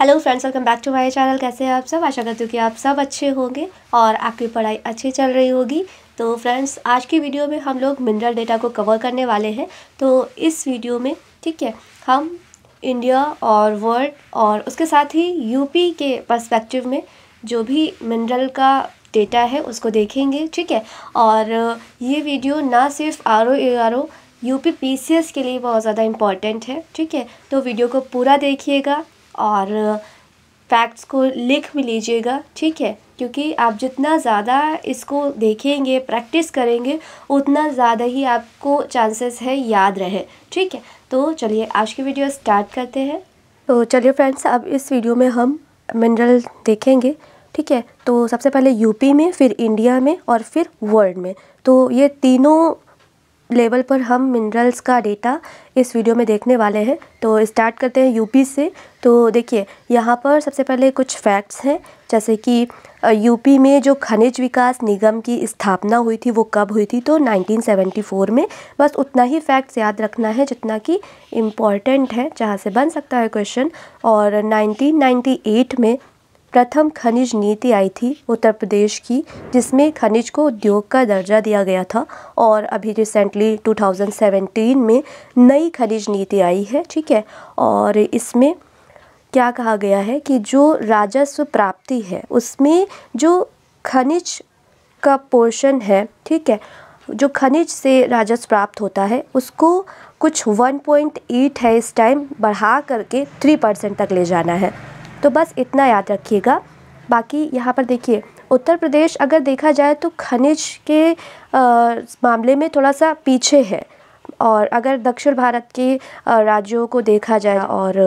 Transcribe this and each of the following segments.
hello friends welcome back to my channel कैसे हैं आप सब आशा करती हूँ कि आप सब अच्छे होंगे और आपकी पढ़ाई अच्छी चल रही होगी तो फ्रेंड्स आज की वीडियो में हम लोग मिनरल डेटा को कवर करने वाले हैं तो इस वीडियो में ठीक है हम इंडिया और वर्ल्ड और उसके साथ ही यूपी के पर्सपेक्टिव में जो भी मिनरल का डेटा है उसको देखेंगे ठीक है और ये वीडियो ना सिर्फ R O A R O UP PCS के लिए बहुत ज़्यादा इम्पॉर्टेंट है ठीक है तो वीडियो को पूरा देखिएगा और फैक्ट्स को लिख भी लीजिएगा ठीक है क्योंकि आप जितना ज़्यादा इसको देखेंगे प्रैक्टिस करेंगे उतना ज़्यादा ही आपको चांसेस है याद रहे ठीक है तो चलिए आज की वीडियो स्टार्ट करते हैं तो चलिए फ्रेंड्स अब इस वीडियो में हम मिनरल देखेंगे ठीक है तो सबसे पहले यूपी में फिर इंडिया में और फिर वर्ल्ड में तो ये तीनों लेवल पर हम मिनरल्स का डेटा इस वीडियो में देखने वाले हैं तो स्टार्ट करते हैं यूपी से तो देखिए यहाँ पर सबसे पहले कुछ फैक्ट्स हैं जैसे कि यूपी में जो खनिज विकास निगम की स्थापना हुई थी वो कब हुई थी तो 1974 में बस उतना ही फैक्ट्स याद रखना है जितना कि इम्पॉर्टेंट है जहाँ से बन सकता है क्वेश्चन और नाइनटीन में प्रथम खनिज नीति आई थी उत्तर प्रदेश की जिसमें खनिज को उद्योग का दर्जा दिया गया था और अभी रिसेंटली 2017 में नई खनिज नीति आई है ठीक है और इसमें क्या कहा गया है कि जो राजस्व प्राप्ति है उसमें जो खनिज का पोर्शन है ठीक है जो खनिज से राजस्व प्राप्त होता है उसको कुछ 1.8 है इस टाइम बढ़ा करके 3 परसेंट तक ले जाना है तो बस इतना याद रखिएगा बाकी यहाँ पर देखिए उत्तर प्रदेश अगर देखा जाए तो खनिज के मामले में थोड़ा सा पीछे है और अगर दक्षिण भारत के राज्यों को देखा जाए और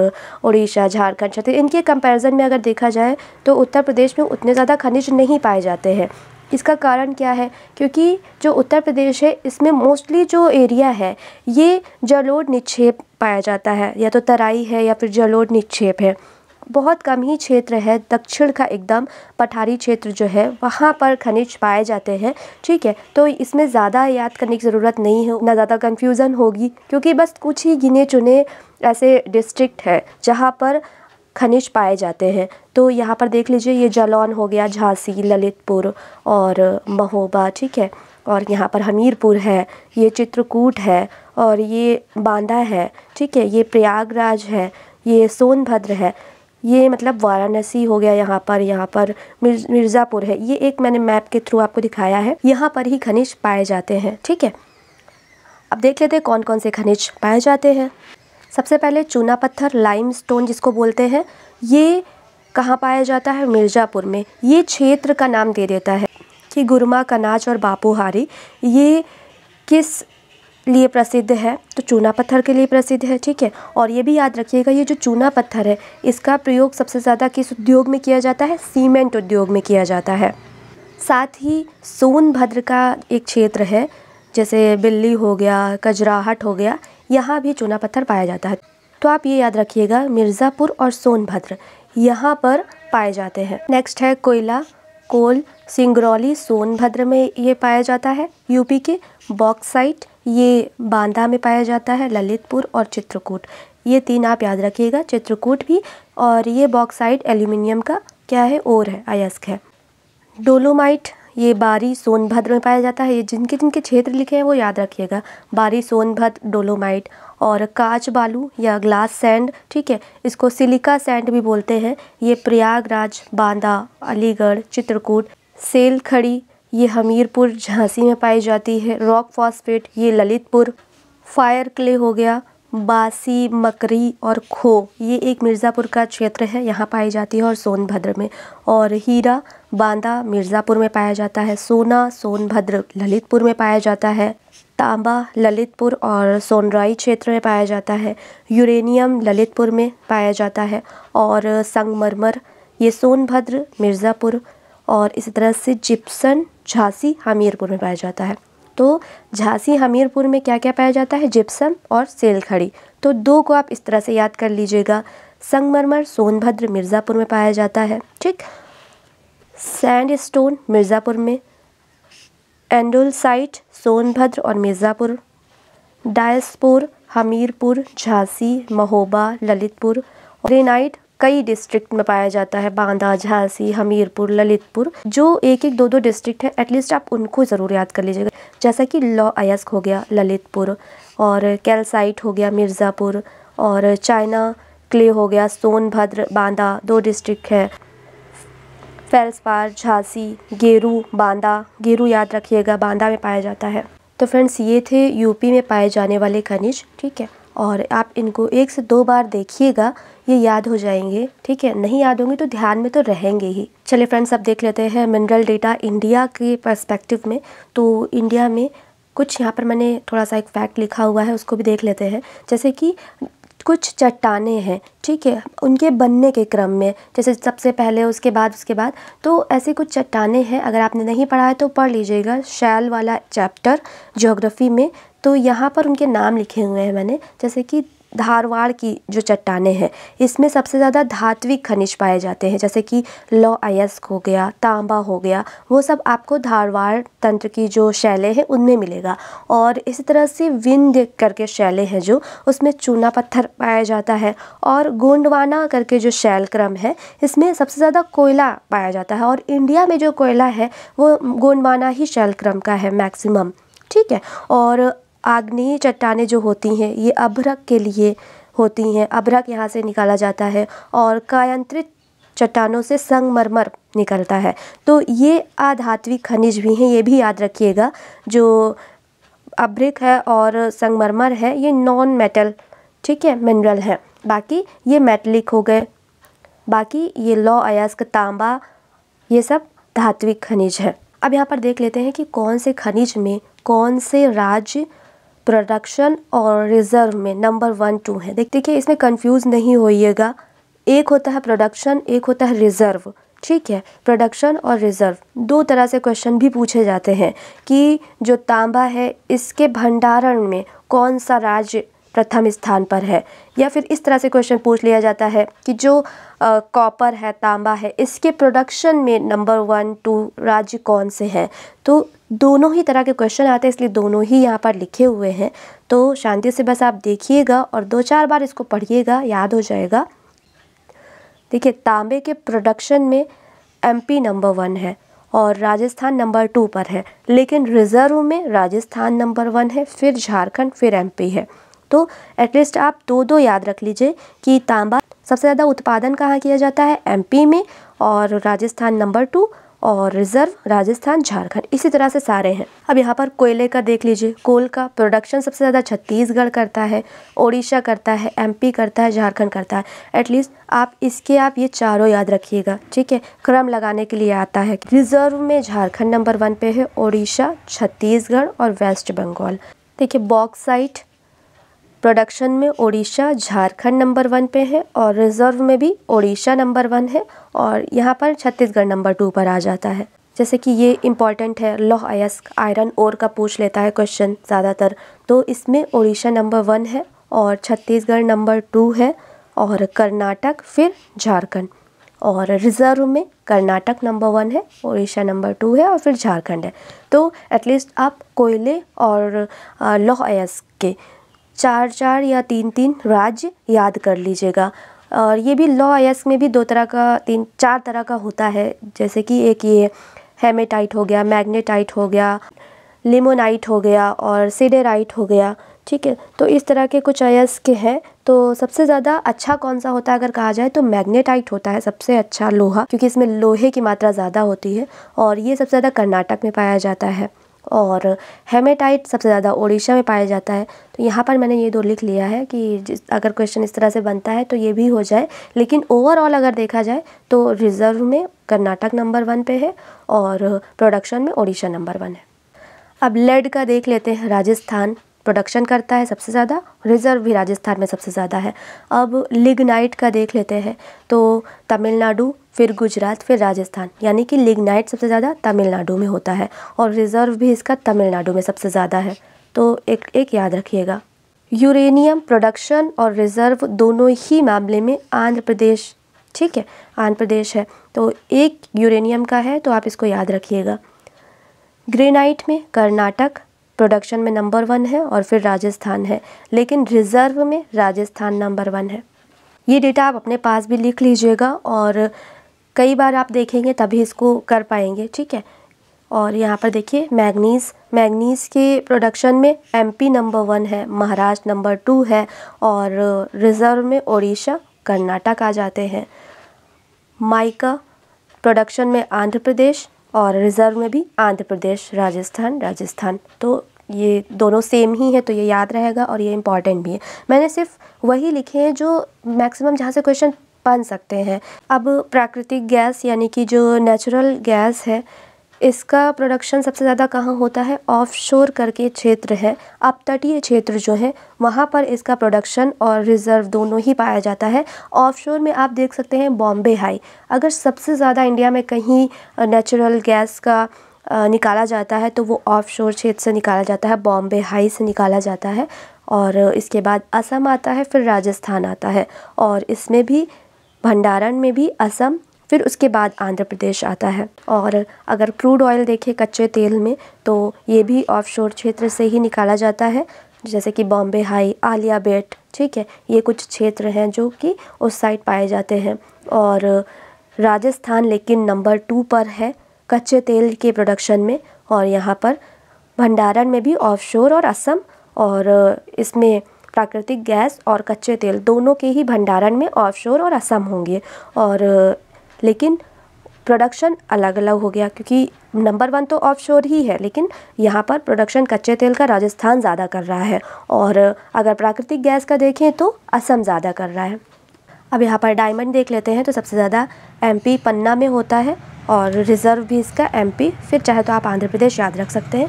उड़ीसा झारखंड छत्तीसगढ़ इनके कंपैरिजन में अगर देखा जाए तो उत्तर प्रदेश में उतने ज़्यादा खनिज नहीं पाए जाते हैं इसका कारण क्या है क्योंकि जो उत्तर प्रदेश है इसमें मोस्टली जो एरिया है ये जलोढ़ निक्षेप पाया जाता है या तो तराई है या फिर जलोढ़ निक्षेप है बहुत कम ही क्षेत्र है दक्षिण का एकदम पठारी क्षेत्र जो है वहाँ पर खनिज पाए जाते हैं ठीक है तो इसमें ज़्यादा याद करने की ज़रूरत नहीं है ना ज़्यादा कन्फ्यूज़न होगी क्योंकि बस कुछ ही गिने चुने ऐसे डिस्ट्रिक्ट हैं जहाँ पर खनिज पाए जाते हैं तो यहाँ पर देख लीजिए ये जलौन हो गया झांसी ललितपुर और महोबा ठीक है और यहाँ पर हमीरपुर है ये चित्रकूट है और ये बांदा है ठीक है ये प्रयागराज है ये सोनभद्र है ये मतलब वाराणसी हो गया यहाँ पर यहाँ पर मिर्ज मिर्ज़ापुर है ये एक मैंने मैप के थ्रू आपको दिखाया है यहाँ पर ही खनिज पाए जाते हैं ठीक है अब देख लेते हैं कौन कौन से खनिज पाए जाते हैं सबसे पहले चूना पत्थर लाइम स्टोन जिसको बोलते हैं ये कहाँ पाया जाता है मिर्ज़ापुर में ये क्षेत्र का नाम दे देता है कि गुरमा कनाच और बापूहारी ये किस लिए प्रसिद्ध है तो चूना पत्थर के लिए प्रसिद्ध है ठीक है और ये भी याद रखिएगा ये जो चूना पत्थर है इसका प्रयोग सबसे ज़्यादा किस उद्योग में किया जाता है सीमेंट उद्योग में किया जाता है साथ ही सोनभद्र का एक क्षेत्र है जैसे बिल्ली हो गया कजराहट हो गया यहाँ भी चूना पत्थर पाया जाता है तो आप ये याद रखिएगा मिर्ज़ापुर और सोनभद्र यहाँ पर पाए जाते हैं नेक्स्ट है कोयला कोल सिंगरौली सोनभद्र में ये पाया जाता है यूपी के बॉक्साइट ये बांदा में पाया जाता है ललितपुर और चित्रकूट ये तीन आप याद रखिएगा चित्रकूट भी और ये बॉक्साइड एल्यूमिनियम का क्या है और है अयस्क है डोलोमाइट ये बारी सोनभद्र में पाया जाता है ये जिनके जिनके क्षेत्र लिखे हैं वो याद रखिएगा बारी सोनभद्र डोलोमाइट और कांच बालू या ग्लास सैंड ठीक है इसको सिलिका सैंड भी बोलते हैं ये प्रयागराज बांदा अलीगढ़ चित्रकूट सेल खड़ी ये हमीरपुर झांसी में पाई जाती है रॉक फॉस्फेट ये ललितपुर फायर क्ले हो गया बासी मकरी और खो ये एक मिर्ज़ापुर का क्षेत्र है यहाँ पाई जाती है और सोनभद्र में और हीरा बांदा मिर्ज़ापुर में पाया जाता है सोना सोनभद्र ललितपुर में पाया जाता है तांबा ललितपुर और सोनराई क्षेत्र में पाया जाता है यूरेनियम ललितपुर में पाया जाता है और संगमरमर ये सोनभद्र मिर्ज़ापुर और इसी तरह से जिप्सन झांसी हमीरपुर में पाया जाता है तो झांसी हमीरपुर में क्या क्या पाया जाता है जिप्सम और सेल खड़ी तो दो को आप इस तरह से याद कर लीजिएगा संगमरमर सोनभद्र मिर्ज़ापुर में पाया जाता है ठीक सैंड स्टोन मिर्ज़ापुर में एंडोलसाइट सोनभद्र और मिर्ज़ापुर डायसपुर हमीरपुर झांसी महोबा ललितपुर ग्रेनाइट कई डिस्ट्रिक्ट में पाया जाता है बांदा झांसी हमीरपुर ललितपुर जो एक एक दो दो डिस्ट्रिक्ट है एटलीस्ट आप उनको ज़रूर याद कर लीजिएगा जैसा कि लॉ अयस्क हो गया ललितपुर और कैलसाइट हो गया मिर्ज़ापुर और चाइना क्ले हो गया सोनभद्र बांदा दो डिस्ट्रिक्ट है फैल्सपार झांसी गेरू बांदा गेरू याद रखिएगा बांदा में पाया जाता है तो फ्रेंड्स ये थे यूपी में पाए जाने वाले खनिज ठीक है और आप इनको एक से दो बार देखिएगा ये याद हो जाएंगे ठीक है नहीं याद होंगे तो ध्यान में तो रहेंगे ही चलिए फ्रेंड्स अब देख लेते हैं मिनरल डेटा इंडिया के परस्पेक्टिव में तो इंडिया में कुछ यहाँ पर मैंने थोड़ा सा एक फैक्ट लिखा हुआ है उसको भी देख लेते हैं जैसे कि कुछ चट्टाने हैं ठीक है उनके बनने के क्रम में जैसे सबसे पहले उसके बाद उसके बाद तो ऐसे कुछ चट्टाने हैं अगर आपने नहीं पढ़ा है तो पढ़ लीजिएगा शैल वाला चैप्टर ज्योग्राफी में तो यहाँ पर उनके नाम लिखे हुए हैं मैंने जैसे कि धारवाड़ की जो चट्टाने हैं इसमें सबसे ज़्यादा धात्विक खनिज पाए जाते हैं जैसे कि लौ अयस्क हो गया तांबा हो गया वो सब आपको धारवाड़ तंत्र की जो शैले हैं उनमें मिलेगा और इसी तरह से विंध्य करके शैले हैं जो उसमें चूना पत्थर पाया जाता है और गोंडवाना करके जो शैल क्रम है इसमें सबसे ज़्यादा कोयला पाया जाता है और इंडिया में जो कोयला है वो गोंडवाना ही शैल क्रम का है मैक्सिमम ठीक है और आग्नेय चट्टानें जो होती हैं ये अभ्रक के लिए होती हैं अभ्रक यहाँ से निकाला जाता है और कायंत्रित चट्टानों से संगमरमर निकलता है तो ये आधात्विक खनिज भी हैं ये भी याद रखिएगा जो अभ्रिक है और संगमरमर है ये नॉन मेटल ठीक है मिनरल है बाकी ये मेटलिक हो गए बाकी ये लौ अयस्क तांबा ये सब धात्विक खनिज है अब यहाँ पर देख लेते हैं कि कौन से खनिज में कौन से राज्य प्रोडक्शन और रिजर्व में नंबर वन टू है देख देखिए इसमें कंफ्यूज नहीं होइएगा एक होता है प्रोडक्शन एक होता है रिजर्व ठीक है प्रोडक्शन और रिजर्व दो तरह से क्वेश्चन भी पूछे जाते हैं कि जो तांबा है इसके भंडारण में कौन सा राज्य प्रथम स्थान पर है या फिर इस तरह से क्वेश्चन पूछ लिया जाता है कि जो कॉपर है तांबा है इसके प्रोडक्शन में नंबर वन टू राज्य कौन से हैं तो दोनों ही तरह के क्वेश्चन आते हैं इसलिए दोनों ही यहाँ पर लिखे हुए हैं तो शांति से बस आप देखिएगा और दो चार बार इसको पढ़िएगा याद हो जाएगा देखिए तांबे के प्रोडक्शन में एमपी नंबर वन है और राजस्थान नंबर टू पर है लेकिन रिजर्व में राजस्थान नंबर वन है फिर झारखंड फिर एम है तो एटलीस्ट आप दो दो याद रख लीजिए कि तांबा सबसे ज़्यादा उत्पादन कहाँ किया जाता है एमपी में और राजस्थान नंबर टू और रिजर्व राजस्थान झारखंड इसी तरह से सारे हैं अब यहाँ पर कोयले का देख लीजिए कोल का प्रोडक्शन सबसे ज़्यादा छत्तीसगढ़ करता है ओडिशा करता है एमपी करता है झारखंड करता है एटलीस्ट आप इसके आप ये चारों याद रखिएगा ठीक है क्रम लगाने के लिए आता है रिजर्व में झारखंड नंबर वन पे है ओडिशा छत्तीसगढ़ और वेस्ट बंगाल देखिए बॉक्साइट प्रोडक्शन में ओडिशा झारखंड नंबर वन पे है और रिज़र्व में भी ओडिशा नंबर वन है और यहाँ पर छत्तीसगढ़ नंबर टू पर आ जाता है जैसे कि ये इम्पॉर्टेंट है लौह अयस्क आयरन ओर का पूछ लेता है क्वेश्चन ज़्यादातर तो इसमें ओडिशा नंबर वन है और छत्तीसगढ़ नंबर टू है और कर्नाटक फिर झारखंड और रिज़र्व में कर्नाटक नंबर वन है उड़ीसा नंबर टू है और फिर झारखंड है तो एटलीस्ट आप कोयले और लौह अयस्क के चार चार या तीन तीन राज्य याद कर लीजिएगा और ये भी लॉ अयस्क में भी दो तरह का तीन चार तरह का होता है जैसे कि एक ये हेमेटाइट हो गया मैग्नेटाइट हो गया लिमोनाइट हो गया और सीडेराइट हो गया ठीक है तो इस तरह के कुछ अयस्क हैं तो सबसे ज़्यादा अच्छा कौन सा होता है अगर कहा जाए तो मैग्नेटाइट होता है सबसे अच्छा लोहा क्योंकि इसमें लोहे की मात्रा ज़्यादा होती है और ये सबसे ज़्यादा कर्नाटक में पाया जाता है और हेमेटाइट सबसे ज़्यादा ओडिशा में पाया जाता है तो यहाँ पर मैंने ये दो लिख लिया है कि अगर क्वेश्चन इस तरह से बनता है तो ये भी हो जाए लेकिन ओवरऑल अगर देखा जाए तो रिज़र्व में कर्नाटक नंबर वन पे है और प्रोडक्शन में ओडिशा नंबर वन है अब लेड का देख लेते हैं राजस्थान प्रोडक्शन करता है सबसे ज़्यादा रिज़र्व भी राजस्थान में सबसे ज़्यादा है अब लिगनाइट का देख लेते हैं तो तमिलनाडु फिर गुजरात फिर राजस्थान यानी कि लिगनाइट सबसे ज़्यादा तमिलनाडु में होता है और रिज़र्व भी इसका तमिलनाडु में सबसे ज़्यादा है तो एक एक याद रखिएगा यूरेनियम प्रोडक्शन और रिज़र्व दोनों ही मामले में आंध्र प्रदेश ठीक है आंध्र प्रदेश है तो एक यूरेनियम का है तो आप इसको याद रखिएगा ग्रेनाइट में कर्नाटक प्रोडक्शन में नंबर वन है और फिर राजस्थान है लेकिन रिज़र्व में राजस्थान नंबर वन है ये डेटा आप अपने पास भी लिख लीजिएगा और कई बार आप देखेंगे तभी इसको कर पाएंगे ठीक है और यहाँ पर देखिए मैग्नीज मैग्नीज के प्रोडक्शन में एमपी नंबर वन है महाराष्ट्र नंबर टू है और रिज़र्व में ओडिशा कर्नाटक आ जाते हैं माइका प्रोडक्शन में आंध्र प्रदेश और रिज़र्व में भी आंध्र प्रदेश राजस्थान राजस्थान तो ये दोनों सेम ही है तो ये याद रहेगा और ये इम्पॉर्टेंट भी है मैंने सिर्फ वही लिखे हैं जो मैक्सिमम जहाँ से क्वेश्चन बन सकते हैं अब प्राकृतिक गैस यानी कि जो नेचुरल गैस है इसका प्रोडक्शन सबसे ज़्यादा कहाँ होता है ऑफशोर करके क्षेत्र है अब तटीय क्षेत्र जो है वहाँ पर इसका प्रोडक्शन और रिज़र्व दोनों ही पाया जाता है ऑफशोर में आप देख सकते हैं बॉम्बे हाई अगर सबसे ज़्यादा इंडिया में कहीं नेचुरल गैस का निकाला जाता है तो वो ऑफशोर क्षेत्र से निकाला जाता है बॉम्बे हाई से निकाला जाता है और इसके बाद असम आता है फिर राजस्थान आता है और इसमें भी भंडारण में भी असम फिर उसके बाद आंध्र प्रदेश आता है और अगर क्रूड ऑयल देखें कच्चे तेल में तो ये भी ऑफशोर क्षेत्र से ही निकाला जाता है जैसे कि बॉम्बे हाई आलिया बेट ठीक है ये कुछ क्षेत्र हैं जो कि उस साइड पाए जाते हैं और राजस्थान लेकिन नंबर टू पर है कच्चे तेल के प्रोडक्शन में और यहाँ पर भंडारण में भी ऑफशोर और असम और इसमें प्राकृतिक गैस और कच्चे तेल दोनों के ही भंडारण में ऑफशोर और असम होंगे और लेकिन प्रोडक्शन अलग अलग हो गया क्योंकि नंबर वन तो ऑफशोर ही है लेकिन यहाँ पर प्रोडक्शन कच्चे तेल का राजस्थान ज़्यादा कर रहा है और अगर प्राकृतिक गैस का देखें तो असम ज़्यादा कर रहा है अब यहाँ पर डायमंड देख लेते हैं तो सबसे ज़्यादा एमपी पन्ना में होता है और रिज़र्व भी इसका एम पी फिर चाहे तो आप आंध्र प्रदेश याद रख सकते हैं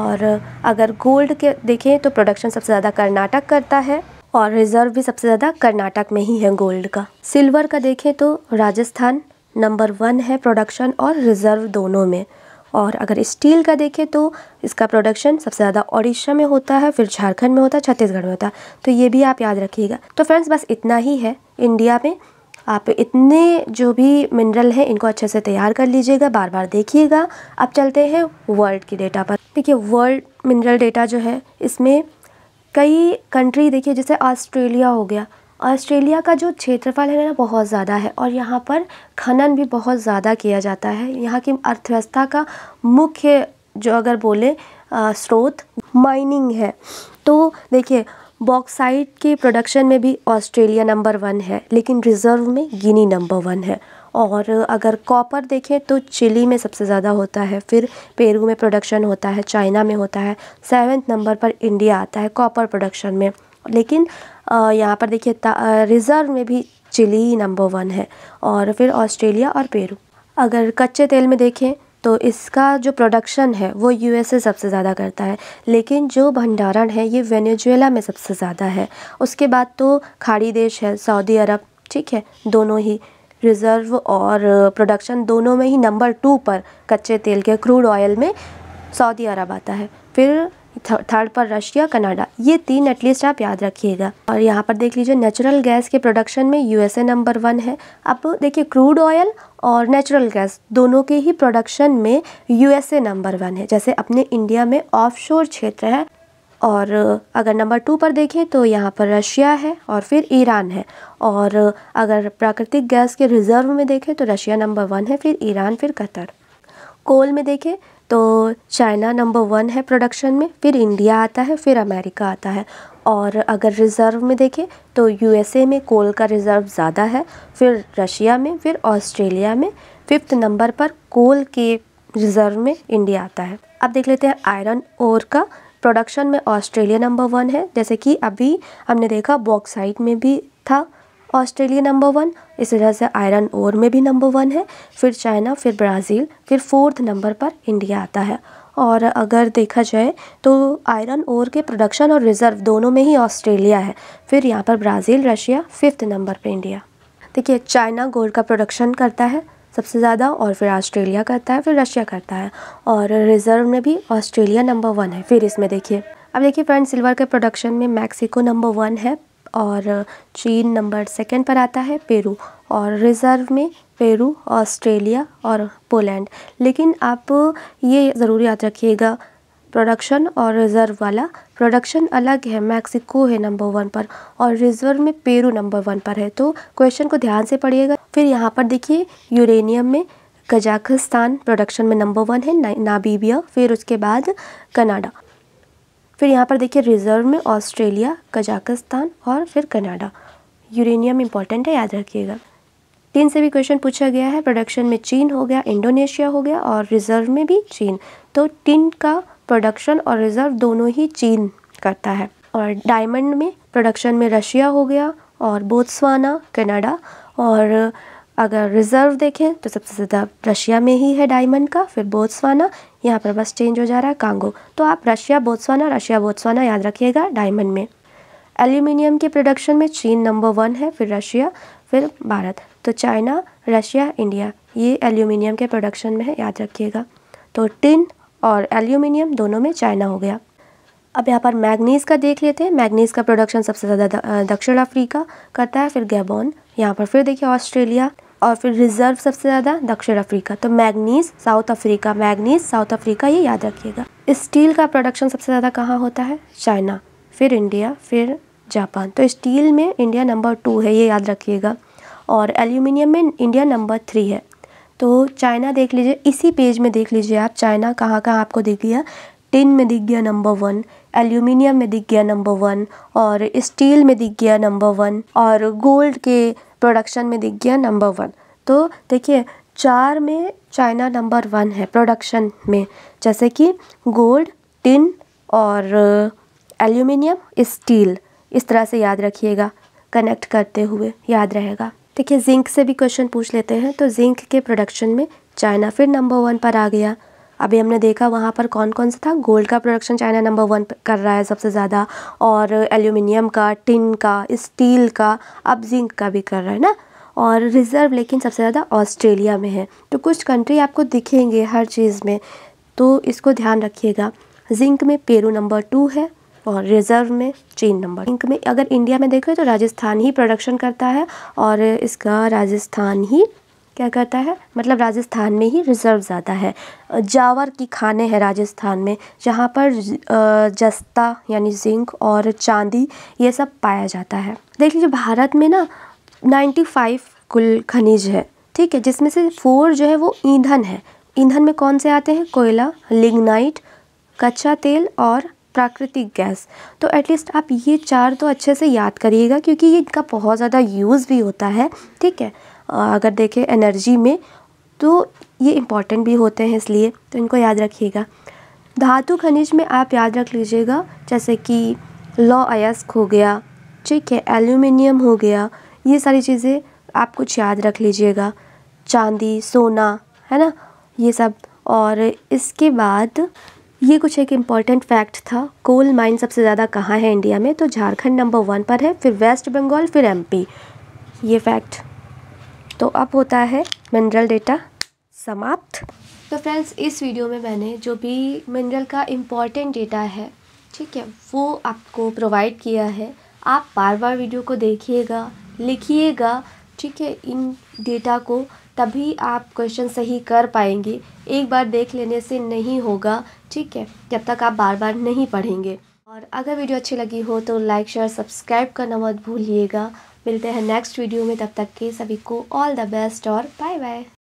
और अगर गोल्ड के देखें तो प्रोडक्शन सबसे ज़्यादा कर्नाटक करता है और रिज़र्व भी सबसे ज़्यादा कर्नाटक में ही है गोल्ड का सिल्वर का देखें तो राजस्थान नंबर वन है प्रोडक्शन और रिज़र्व दोनों में और अगर स्टील का देखें तो इसका प्रोडक्शन सबसे ज़्यादा ओडिशा में होता है फिर झारखंड में होता है छत्तीसगढ़ में होता है तो ये भी आप याद रखिएगा तो फ्रेंड्स बस इतना ही है इंडिया में आप इतने जो भी मिनरल हैं इनको अच्छे से तैयार कर लीजिएगा बार बार देखिएगा अब चलते हैं वर्ल्ड की डेटा पर देखिए वर्ल्ड मिनरल डेटा जो है इसमें कई कंट्री देखिए जैसे ऑस्ट्रेलिया हो गया ऑस्ट्रेलिया का जो क्षेत्रफल है ना बहुत ज़्यादा है और यहाँ पर खनन भी बहुत ज़्यादा किया जाता है यहाँ की अर्थव्यवस्था का मुख्य जो अगर बोले स्रोत माइनिंग है तो देखिए बॉक्साइट के प्रोडक्शन में भी ऑस्ट्रेलिया नंबर वन है लेकिन रिज़र्व में गिनी नंबर वन है और अगर कॉपर देखें तो चिली में सबसे ज़्यादा होता है फिर पेरू में प्रोडक्शन होता है चाइना में होता है सेवन्थ नंबर पर इंडिया आता है कॉपर प्रोडक्शन में लेकिन यहाँ पर देखिए रिज़र्व में भी चिली नंबर वन है और फिर ऑस्ट्रेलिया और पेरू अगर कच्चे तेल में देखें तो इसका जो प्रोडक्शन है वो यू सबसे ज़्यादा करता है लेकिन जो भंडारण है ये वेनेजुएला में सबसे ज़्यादा है उसके बाद तो खाड़ी देश है सऊदी अरब ठीक है दोनों ही रिज़र्व और प्रोडक्शन दोनों में ही नंबर टू पर कच्चे तेल के क्रूड ऑयल में सऊदी अरब आता है फिर थर्ड पर रशिया कनाडा ये तीन एटलीस्ट आप याद रखिएगा और यहाँ पर देख लीजिए नेचुरल गैस के प्रोडक्शन में यूएसए नंबर वन है अब देखिए क्रूड ऑयल और नेचुरल गैस दोनों के ही प्रोडक्शन में यूएसए नंबर वन है जैसे अपने इंडिया में ऑफशोर क्षेत्र है और अगर नंबर टू पर देखें तो यहाँ पर रशिया है और फिर ईरान है और अगर प्राकृतिक गैस के रिजर्व में देखें तो रशिया नंबर वन है फिर ईरान फिर कतर कोल में देखें तो चाइना नंबर वन है प्रोडक्शन में फिर इंडिया आता है फिर अमेरिका आता है और अगर रिज़र्व में देखें तो यूएसए में कोल का रिज़र्व ज़्यादा है फिर रशिया में फिर ऑस्ट्रेलिया में फिफ्थ नंबर पर कोल के रिज़र्व में इंडिया आता है अब देख लेते हैं आयरन ओर का प्रोडक्शन में ऑस्ट्रेलिया नंबर वन है जैसे कि अभी हमने देखा बॉक्साइट में भी था ऑस्ट्रेलिया नंबर वन इसी तरह से आयरन ओर में भी नंबर वन है फिर चाइना फिर ब्राज़ील फिर फोर्थ नंबर पर इंडिया आता है और अगर देखा जाए तो आयरन ओर के प्रोडक्शन और रिज़र्व दोनों में ही ऑस्ट्रेलिया है फिर यहाँ पर ब्राज़ील रशिया फिफ्थ नंबर पर इंडिया देखिए चाइना गोल्ड का प्रोडक्शन करता है सबसे ज़्यादा और फिर ऑस्ट्रेलिया करता है फिर रशिया करता है और रिज़र्व में भी ऑस्ट्रेलिया नंबर वन है फिर इसमें देखिए अब देखिए फ्रेंड सिल्वर के प्रोडक्शन में मैक्सिको नंबर वन है और चीन नंबर सेकंड पर आता है पेरू और रिजर्व में पेरू ऑस्ट्रेलिया और पोलैंड लेकिन आप ये ज़रूर याद रखिएगा प्रोडक्शन और रिजर्व वाला प्रोडक्शन अलग है मैक्सिको है नंबर वन पर और रिजर्व में पेरू नंबर वन पर है तो क्वेश्चन को ध्यान से पढ़िएगा फिर यहाँ पर देखिए यूरेनियम में कजाकिस्तान प्रोडक्शन में नंबर वन है नाबीबिया फिर उसके बाद कनाडा फिर यहाँ पर देखिए रिजर्व में ऑस्ट्रेलिया कजाकिस्तान और फिर कनाडा यूरेनियम इंपॉर्टेंट है याद रखिएगा तीन से भी क्वेश्चन पूछा गया है प्रोडक्शन में चीन हो गया इंडोनेशिया हो गया और रिजर्व में भी चीन तो टिन का प्रोडक्शन और रिजर्व दोनों ही चीन करता है और डायमंड में प्रोडक्शन में रशिया हो गया और बोत्सवाना कनाडा और अगर रिजर्व देखें तो सबसे ज़्यादा रशिया में ही है डायमंड का फिर बोत्सवाना यहाँ पर बस चेंज हो जा रहा है कांगो तो आप रशिया बोत्सवाना रशिया बोत्सवाना याद रखिएगा डायमंड में एल्यूमिनियम के प्रोडक्शन में चीन नंबर वन है फिर रशिया फिर भारत तो चाइना रशिया इंडिया ये एल्यूमिनियम के प्रोडक्शन में है याद रखिएगा तो टिन और एल्यूमिनियम दोनों में चाइना हो गया अब यहाँ पर मैग्नीज़ का देख लेते हैं मैग्नीज़ का प्रोडक्शन सबसे ज़्यादा दक्षिण अफ्रीका करता है फिर गैबॉन यहाँ पर फिर देखिए ऑस्ट्रेलिया और फिर रिजर्व सबसे ज़्यादा दक्षिण अफ्रीका तो manganese South Africa manganese South Africa ये याद रखिएगा स्टील का प्रोडक्शन सबसे ज़्यादा कहाँ होता है चाइना फिर इंडिया फिर जापान तो स्टील में इंडिया नंबर टू है ये याद रखिएगा और एल्यूमिनियम में इंडिया नंबर थ्री है तो चाइना देख लीजिए इसी पेज में देख लीजिए आप चाइना कहाँ कहाँ आपको दिख गया टिन में दिख गया नंबर वन एल्यूमिनियम में दिख गया नंबर वन और स्टील में दिख गया नंबर वन और गोल्ड के प्रोडक्शन में दिख गया नंबर वन तो देखिए चार में चाइना नंबर वन है प्रोडक्शन में जैसे कि गोल्ड टिन और एल्यूमिनियम uh, स्टील इस तरह से याद रखिएगा कनेक्ट करते हुए याद रहेगा देखिए जिंक से भी क्वेश्चन पूछ लेते हैं तो जिंक के प्रोडक्शन में चाइना फिर नंबर वन पर आ गया अभी हमने देखा वहाँ पर कौन कौन सा था गोल्ड का प्रोडक्शन चाइना नंबर वन कर रहा है सबसे ज़्यादा और एल्यूमिनियम का टिन का स्टील का अब जिंक का भी कर रहा है ना और रिज़र्व लेकिन सबसे ज़्यादा ऑस्ट्रेलिया में है तो कुछ कंट्री आपको दिखेंगे हर चीज़ में तो इसको ध्यान रखिएगा जिंक में पेरू नंबर टू है और रिजर्व में चीन नंबर जिंक में अगर इंडिया में देखें तो राजस्थान ही प्रोडक्शन करता है और इसका राजस्थान ही क्या करता है मतलब राजस्थान में ही रिजर्व ज़्यादा है जावर की खाने हैं राजस्थान में जहाँ पर जस्ता यानी जिंक और चांदी ये सब पाया जाता है देख लीजिए भारत में ना नाइन्टी फाइव कुल खनिज है ठीक है जिसमें से फोर जो है वो ईंधन है ईंधन में कौन से आते हैं कोयला लिग्नाइट कच्चा तेल और प्राकृतिक गैस तो एटलीस्ट आप ये चार तो अच्छे से याद करिएगा क्योंकि ये इनका बहुत ज़्यादा यूज़ भी होता है ठीक है अगर देखें एनर्जी में तो ये इम्पॉर्टेंट भी होते हैं इसलिए तो इनको याद रखिएगा धातु खनिज में आप याद रख लीजिएगा जैसे कि लॉ अयस्क हो गया ठीक है एल्यूमिनियम हो गया ये सारी चीज़ें आप कुछ याद रख लीजिएगा चांदी सोना है ना ये सब और इसके बाद ये कुछ एक इम्पॉर्टेंट फैक्ट था कोल माइन सबसे ज़्यादा कहाँ है इंडिया में तो झारखंड नंबर वन पर है फिर वेस्ट बंगाल फिर एमपी ये फैक्ट तो अब होता है मिनरल डेटा समाप्त तो फ्रेंड्स इस वीडियो में मैंने जो भी मिनरल का इम्पॉर्टेंट डेटा है ठीक है वो आपको प्रोवाइड किया है आप बार बार वीडियो को देखिएगा लिखिएगा ठीक है इन डेटा को तभी आप क्वेश्चन सही कर पाएंगे एक बार देख लेने से नहीं होगा ठीक है जब तक आप बार बार नहीं पढ़ेंगे और अगर वीडियो अच्छी लगी हो तो लाइक शेयर सब्सक्राइब करना मत भूलिएगा मिलते हैं नेक्स्ट वीडियो में तब तक के सभी को ऑल द बेस्ट और बाय बाय